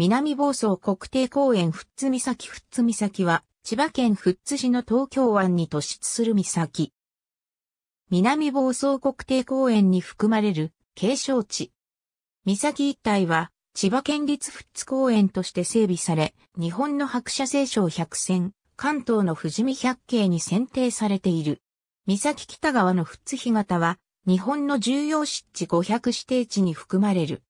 南房総国定公園富津岬富津岬は、千葉県富津市の東京湾に突出する岬。南房総国定公園に含まれる景勝地。岬一帯は、千葉県立富津公園として整備され、日本の白車聖書百選、関東の富士見百景に選定されている。岬北側の富津干潟は、日本の重要湿地500指定地に含まれる。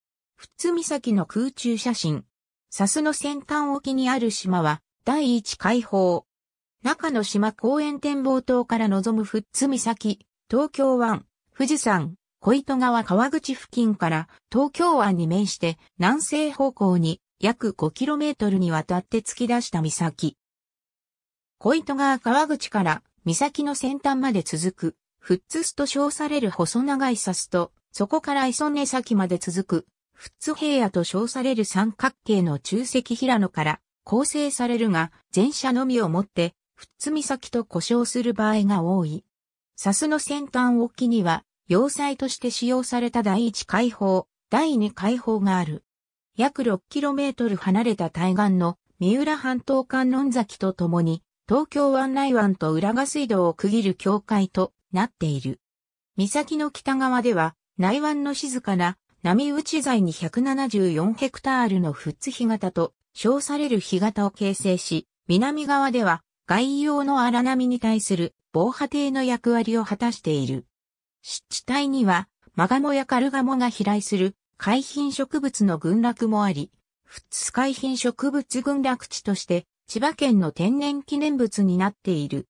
富津岬の空中写真、サスの先端沖にある島は、第一解放。中の島公園展望塔から望む富津岬、東京湾、富士山、小糸川川口付近から東京湾に面して南西方向に約 5km にわたって突き出した岬。小糸川川口から岬の先端まで続く、富津須と称される細長いサスと、そこから磯根先まで続く仏平野と称される三角形の中石平野から構成されるが、前者のみをもって、仏岬と呼称する場合が多い。サスの先端沖には、要塞として使用された第一海放、第二海放がある。約6トル離れた対岸の三浦半島観音崎とともに、東京湾内湾と浦賀水道を区切る境界となっている。岬の北側では、内湾の静かな波打ち材に174ヘクタールの富津干潟と称される干潟を形成し、南側では外洋の荒波に対する防波堤の役割を果たしている。湿地帯には、マガモやカルガモが飛来する海浜植物の群落もあり、富津海浜植物群落地として千葉県の天然記念物になっている。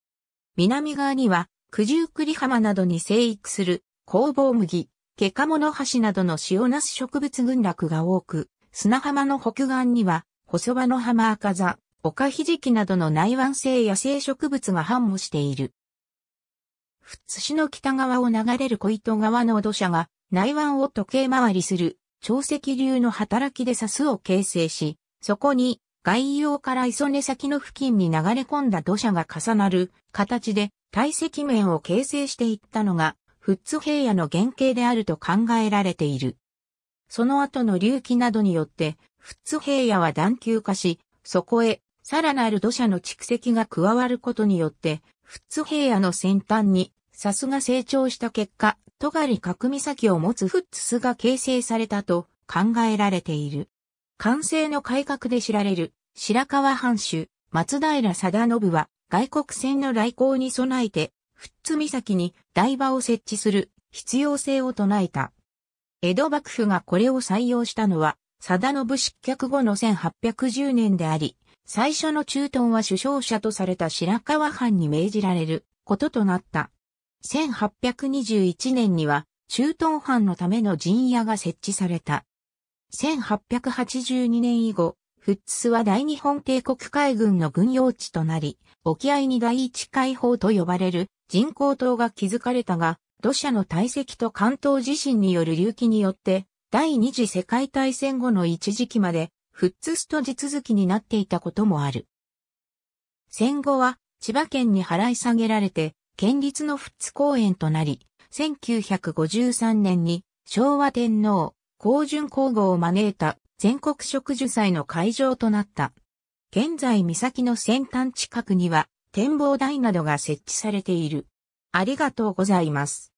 南側には九十九里浜などに生育する工房麦、ケカモノハシなどの塩ナス植物群落が多く、砂浜の北岸には、細葉の浜赤座、カひじきなどの内湾性野生植物が繁茂している。富津市の北側を流れる小糸川の土砂が内湾を時計回りする潮汐流の働きで砂州を形成し、そこに外洋から磯根先の付近に流れ込んだ土砂が重なる形で堆積面を形成していったのがフッツ平野の原型であると考えられている。その後の隆起などによって、フッツ平野は段丘化し、そこへ、さらなる土砂の蓄積が加わることによって、フッツ平野の先端に、さすが成長した結果、尖り角岬を持つフッツが形成されたと考えられている。完成の改革で知られる白川藩主、松平定信は外国船の来航に備えて岬に台場を設置する必要性を唱えた。江戸幕府がこれを採用したのは、定信失脚後の1810年であり、最初の駐屯は首相者とされた白河藩に命じられることとなった。1821年には、駐屯藩のための陣屋が設置された。1882年以後、フッツスは大日本帝国海軍の軍用地となり、沖合に第一海砲と呼ばれる人工島が築かれたが、土砂の堆積と関東地震による隆起によって、第二次世界大戦後の一時期まで、フッツスと地続きになっていたこともある。戦後は、千葉県に払い下げられて、県立のフッツ公園となり、1953年に、昭和天皇、皇順皇后を招いた全国植樹祭の会場となった。現在岬の先端近くには展望台などが設置されている。ありがとうございます。